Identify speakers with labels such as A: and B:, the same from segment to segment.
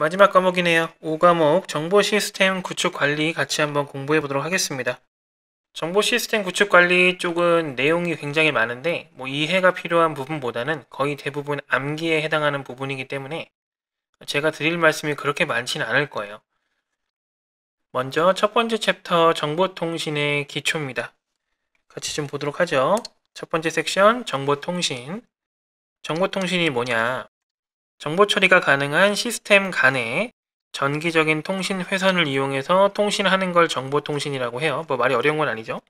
A: 마지막 과목이네요. 5과목 정보 시스템 구축 관리 같이 한번 공부해 보도록 하겠습니다. 정보 시스템 구축 관리 쪽은 내용이 굉장히 많은데 뭐 이해가 필요한 부분보다는 거의 대부분 암기에 해당하는 부분이기 때문에 제가 드릴 말씀이 그렇게 많지는 않을 거예요. 먼저 첫 번째 챕터 정보통신의 기초입니다. 같이 좀 보도록 하죠. 첫 번째 섹션 정보통신 정보통신이 뭐냐 정보 처리가 가능한 시스템 간에 전기적인 통신 회선을 이용해서 통신하는 걸 정보통신이라고 해요. 뭐 말이 어려운 건 아니죠.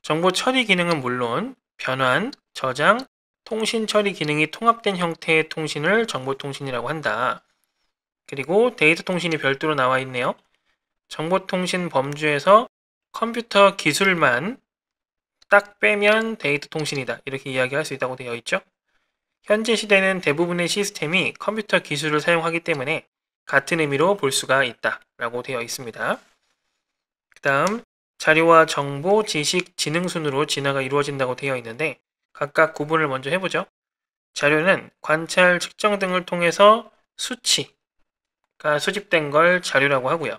A: 정보 처리 기능은 물론 변환, 저장, 통신 처리 기능이 통합된 형태의 통신을 정보통신이라고 한다. 그리고 데이터 통신이 별도로 나와 있네요. 정보통신 범주에서 컴퓨터 기술만 딱 빼면 데이터 통신이다. 이렇게 이야기할 수 있다고 되어 있죠. 현재 시대는 대부분의 시스템이 컴퓨터 기술을 사용하기 때문에 같은 의미로 볼 수가 있다 라고 되어 있습니다. 그 다음 자료와 정보, 지식, 지능 순으로 진화가 이루어진다고 되어 있는데 각각 구분을 먼저 해보죠. 자료는 관찰, 측정 등을 통해서 수치가 수집된 걸 자료라고 하고요.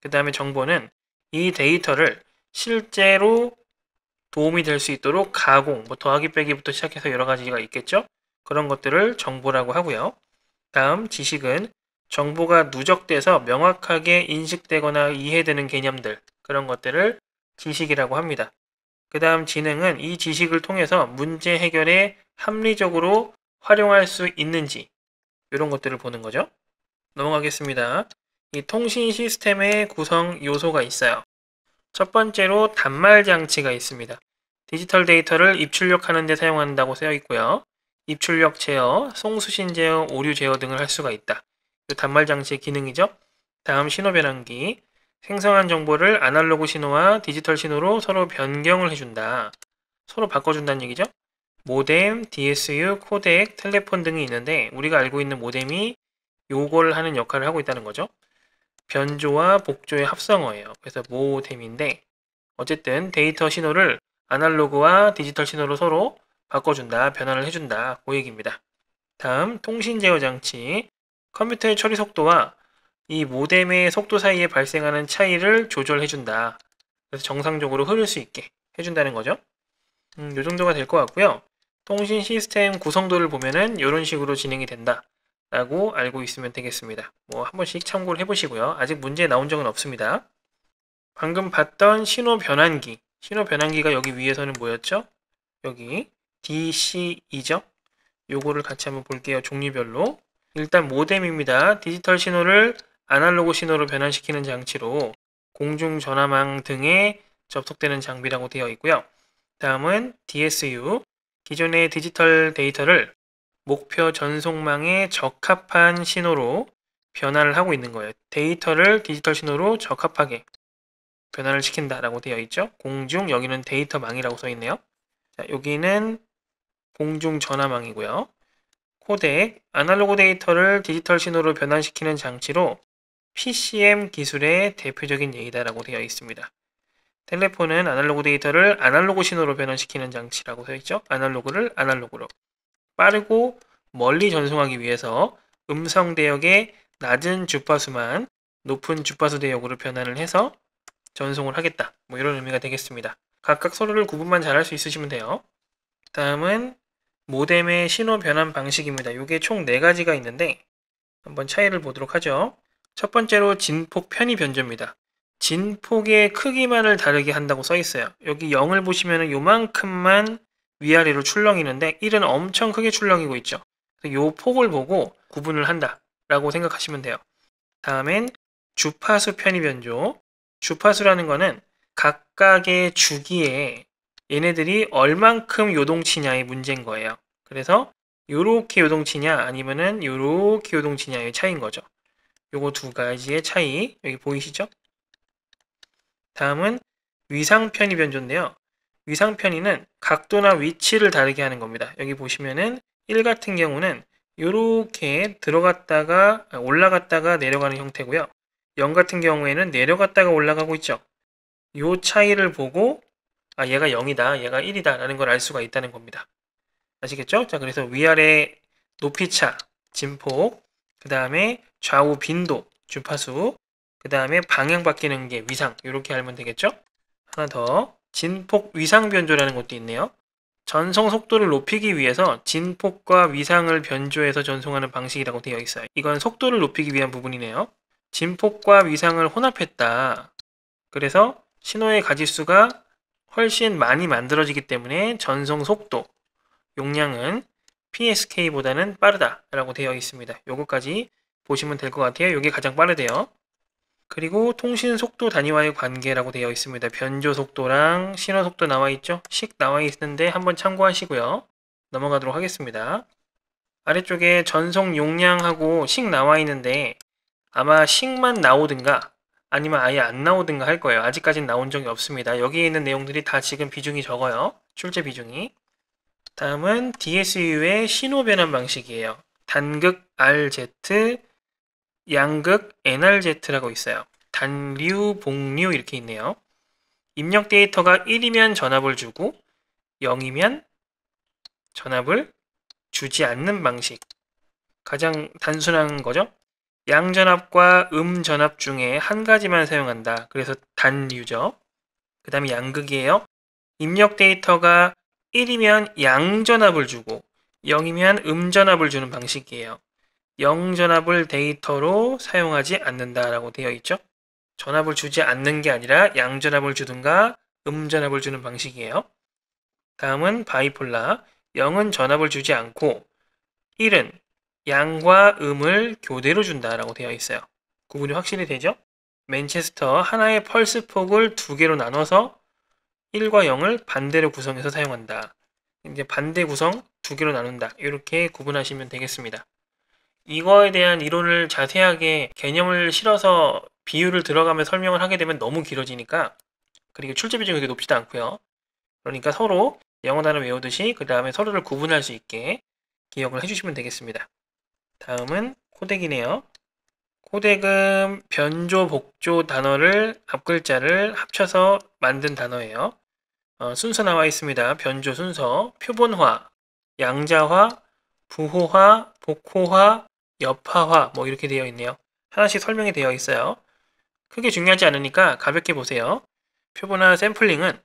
A: 그 다음에 정보는 이 데이터를 실제로 도움이 될 수 있도록 가공, 뭐 더하기 빼기부터 시작해서 여러 가지가 있겠죠. 그런 것들을 정보라고 하고요. 다음 지식은 정보가 누적돼서 명확하게 인식되거나 이해되는 개념들 그런 것들을 지식이라고 합니다. 그 다음 지능은 이 지식을 통해서 문제 해결에 합리적으로 활용할 수 있는지 이런 것들을 보는 거죠. 넘어가겠습니다. 이 통신 시스템의 구성 요소가 있어요. 첫 번째로 단말 장치가 있습니다. 디지털 데이터를 입출력하는 데 사용한다고 쓰여 있고요. 입출력 제어, 송수신 제어, 오류 제어 등을 할 수가 있다. 그 단말 장치의 기능이죠. 다음 신호 변환기, 생성한 정보를 아날로그 신호와 디지털 신호로 서로 변경을 해준다. 서로 바꿔준다는 얘기죠. 모뎀, DSU, 코덱, 텔레폰 등이 있는데 우리가 알고 있는 모뎀이 요걸 하는 역할을 하고 있다는 거죠. 변조와 복조의 합성어예요. 그래서 모뎀인데 어쨌든 데이터 신호를 아날로그와 디지털 신호로 서로 바꿔준다, 변환을 해준다, 그 얘기입니다. 다음 통신 제어 장치, 컴퓨터의 처리 속도와 이 모뎀의 속도 사이에 발생하는 차이를 조절해준다. 그래서 정상적으로 흐를 수 있게 해준다는 거죠. 음, 이 정도가 될 것 같고요. 통신 시스템 구성도를 보면은 이런 식으로 진행이 된다. 라고 알고 있으면 되겠습니다. 뭐 한 번씩 참고를 해보시고요. 아직 문제 나온 적은 없습니다. 방금 봤던 신호 변환기. 신호 변환기가 여기 위에서는 뭐였죠? 여기 DC이죠. 요거를 같이 한번 볼게요. 종류별로. 일단 모뎀입니다. 디지털 신호를 아날로그 신호로 변환시키는 장치로 공중전화망 등에 접속되는 장비라고 되어 있고요. 다음은 DSU, 기존의 디지털 데이터를 목표 전송망에 적합한 신호로 변환을 하고 있는 거예요. 데이터를 디지털 신호로 적합하게 변환을 시킨다라고 되어 있죠. 공중, 여기는 데이터망이라고 써 있네요. 자, 여기는 공중 전화망이고요. 코덱, 아날로그 데이터를 디지털 신호로 변환시키는 장치로 PCM 기술의 대표적인 예이다라고 되어 있습니다. 텔레폰은 아날로그 데이터를 아날로그 신호로 변환시키는 장치라고 되어 있죠. 아날로그를 아날로그로. 빠르고 멀리 전송하기 위해서 음성 대역의 낮은 주파수만 높은 주파수 대역으로 변환을 해서 전송을 하겠다. 뭐 이런 의미가 되겠습니다. 각각 서로를 구분만 잘할 수 있으시면 돼요. 다음은 모뎀의 신호 변환 방식입니다. 이게 총 4가지가 있는데 한번 차이를 보도록 하죠. 첫 번째로 진폭 편의 변조입니다. 진폭의 크기만을 다르게 한다고 써 있어요. 여기 0을 보시면 요만큼만 위아래로 출렁이는데 1은 엄청 크게 출렁이고 있죠. 요 폭을 보고 구분을 한다 라고 생각하시면 돼요. 다음엔 주파수 편의 변조 주파수라는 거는 각각의 주기에 얘네들이 얼만큼 요동치냐의 문제인 거예요. 그래서 요렇게 요동치냐 아니면은 요렇게 요동치냐의 차이인 거죠. 요거 두 가지의 차이 여기 보이시죠? 다음은 위상편의 변조인데요. 위상편의는 각도나 위치를 다르게 하는 겁니다. 여기 보시면은 1 같은 경우는 이렇게 들어갔다가 아, 올라갔다가 내려가는 형태고요. 0 같은 경우에는 내려갔다가 올라가고 있죠. 요 차이를 보고 아 얘가 0이다 얘가 1이다 라는 걸 알 수가 있다는 겁니다 아시겠죠? 자 그래서 위아래 높이차 진폭 그 다음에 좌우 빈도 주파수 그 다음에 방향 바뀌는 게 위상 이렇게 알면 되겠죠? 하나 더 진폭 위상 변조라는 것도 있네요 전송 속도를 높이기 위해서 진폭과 위상을 변조해서 전송하는 방식이라고 되어 있어요 이건 속도를 높이기 위한 부분이네요 진폭과 위상을 혼합했다 그래서 신호의 가짓수가 훨씬 많이 만들어지기 때문에 전송 속도, 용량은 PSK보다는 빠르다라고 되어 있습니다. 요거까지 보시면 될 것 같아요. 요게 가장 빠르대요. 그리고 통신 속도 단위와의 관계라고 되어 있습니다. 변조 속도랑 신호 속도 나와 있죠? 식 나와 있는데 한번 참고하시고요. 넘어가도록 하겠습니다. 아래쪽에 전송 용량하고 식 나와 있는데 아마 식만 나오든가 아니면 아예 안 나오든가 할 거예요. 아직까지는 나온 적이 없습니다. 여기에 있는 내용들이 다 지금 비중이 적어요. 출제 비중이. 다음은 DSU의 신호 변환 방식이에요. 단극 RZ, 양극 NRZ라고 있어요. 단류, 복류 이렇게 있네요. 입력 데이터가 1이면 전압을 주고 0이면 전압을 주지 않는 방식. 가장 단순한 거죠. 양전압과 음전압 중에 한 가지만 사용한다. 그래서 단류죠그 다음에 양극이에요. 입력 데이터가 1이면 양전압을 주고 0이면 음전압을 주는 방식이에요. 0전압을 데이터로 사용하지 않는다라고 되어 있죠. 전압을 주지 않는 게 아니라 양전압을 주든가 음전압을 주는 방식이에요. 다음은 바이폴라. 0은 전압을 주지 않고 1은 양과 음을 교대로 준다라고 되어 있어요. 구분이 확실히 되죠? 맨체스터 하나의 펄스 폭을 두 개로 나눠서 1과 0을 반대로 구성해서 사용한다. 이제 반대 구성 두 개로 나눈다. 이렇게 구분하시면 되겠습니다. 이거에 대한 이론을 자세하게 개념을 실어서 비율을 들어가며 설명을 하게 되면 너무 길어지니까 그리고 출제 비중이 그렇게 높지도 않고요. 그러니까 서로 영어 단어 외우듯이 그 다음에 서로를 구분할 수 있게 기억을 해주시면 되겠습니다. 다음은 코덱이네요. 코덱은 변조, 복조 단어를 앞글자를 합쳐서 만든 단어예요. 어, 순서 나와 있습니다. 변조 순서, 표본화, 양자화, 부호화, 복호화, 여파화 뭐 이렇게 되어 있네요. 하나씩 설명이 되어 있어요. 크게 중요하지 않으니까 가볍게 보세요. 표본화 샘플링은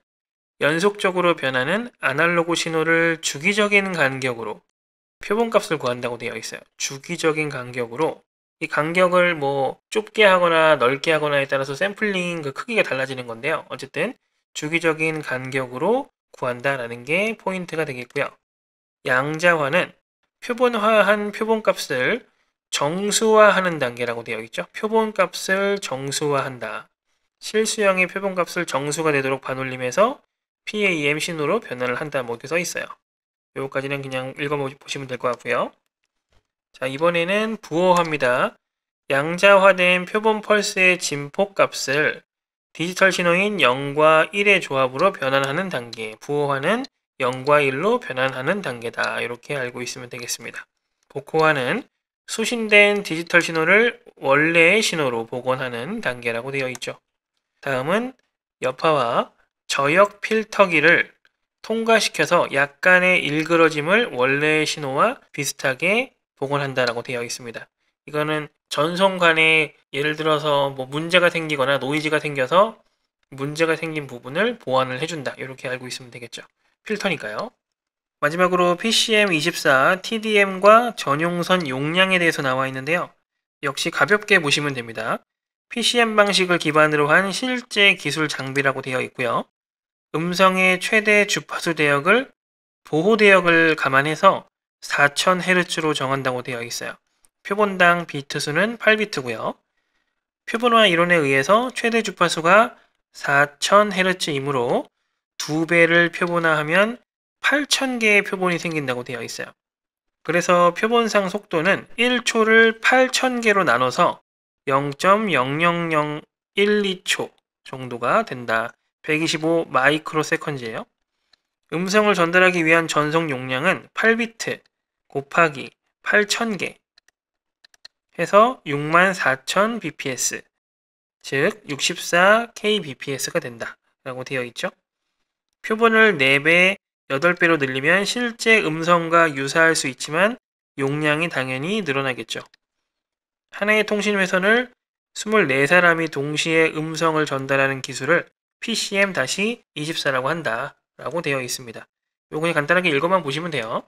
A: 연속적으로 변하는 아날로그 신호를 주기적인 간격으로 표본값을 구한다고 되어 있어요. 주기적인 간격으로 이 간격을 뭐 좁게 하거나 넓게 하거나에 따라서 샘플링 그 크기가 달라지는 건데요. 어쨌든 주기적인 간격으로 구한다라는 게 포인트가 되겠고요. 양자화는 표본화한 표본값을 정수화하는 단계라고 되어 있죠. 표본값을 정수화한다. 실수형의 표본값을 정수가 되도록 반올림해서 PAM 신호로 변환을 한다. 뭐 이렇게 써 있어요. 요거까지는 그냥 읽어보시면 될 것 같고요. 자, 이번에는 부호화입니다. 양자화된 표본 펄스의 진폭값을 디지털 신호인 0과 1의 조합으로 변환하는 단계, 부호화는 0과 1로 변환하는 단계다. 이렇게 알고 있으면 되겠습니다. 복호화는 수신된 디지털 신호를 원래의 신호로 복원하는 단계라고 되어 있죠. 다음은 여파와 저역 필터기를 통과시켜서 약간의 일그러짐을 원래의 신호와 비슷하게 복원한다라고 되어 있습니다. 이거는 전송 간에 예를 들어서 뭐 문제가 생기거나 노이즈가 생겨서 문제가 생긴 부분을 보완을 해준다. 이렇게 알고 있으면 되겠죠. 필터니까요. 마지막으로 PCM24 TDM과 전용선 용량에 대해서 나와 있는데요. 역시 가볍게 보시면 됩니다. PCM 방식을 기반으로 한 실제 기술 장비라고 되어 있고요. 음성의 최대 주파수 대역을 보호 대역을 감안해서 4000Hz로 정한다고 되어 있어요. 표본당 비트 수는 8비트고요. 표본화 이론에 의해서 최대 주파수가 4000Hz이므로 두 배를 표본화하면 8000개의 표본이 생긴다고 되어 있어요. 그래서 표본상 속도는 1초를 8000개로 나눠서 0.0001초 2 정도가 된다. 125 마이크로 세컨즈예요. 음성을 전달하기 위한 전송 용량은 8비트 곱하기 8000개 해서 64000bps 즉 64kbps가 된다 라고 되어 있죠. 표본을 4배, 8배로 늘리면 실제 음성과 유사할 수 있지만 용량이 당연히 늘어나겠죠. 하나의 통신회선을 24사람이 동시에 음성을 전달하는 기술을 pcm-24라고 한다 라고 되어 있습니다. 요거 간단하게 읽어만 보시면 돼요.